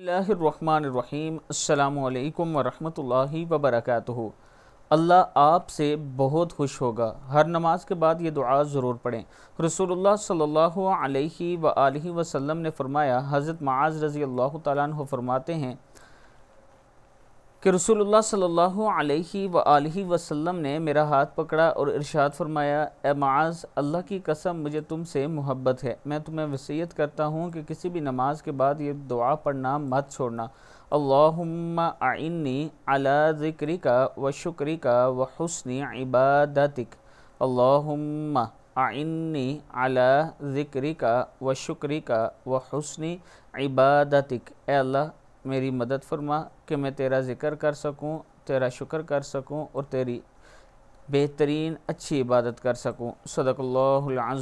اللہ الرحمن الرحیم السلام علیکم ورحمۃ اللہ وبرکاتہ اللہ آپ سے بہت خوش ہوگا ہر نماز کے بعد یہ دعا ضرور پڑھیں رسول اللہ صلی اللہ علیہ وآلہ وسلم نے فرمایا حضرت معاذ رضی اللہ تعالیٰ عنہ فرماتے ہیں کہ رسول اللہ صلی اللہ علیہ وآلہ وسلم نے میرا ہاتھ پکڑا اور ارشاد فرمایا اے معاذ اللہ کی قسم مجھے تم سے محبت ہے میں تمہیں وصیت کرتا ہوں کہ کسی بھی نماز کے بعد یہ دعا پڑھنا مت چھوڑنا اللہم اعنی علی ذکری کا و شکری کا و حسن عبادتک اللہم اعنی علی ذکرِ کا و شکری کا و عبادتک اے اللہ میری مدد فرما کہ میں تیرا ذکر کر سکوں تیرا شکر کر سکوں اور تیری بہترین اچھی عبادت کر سکوں صدق اللہ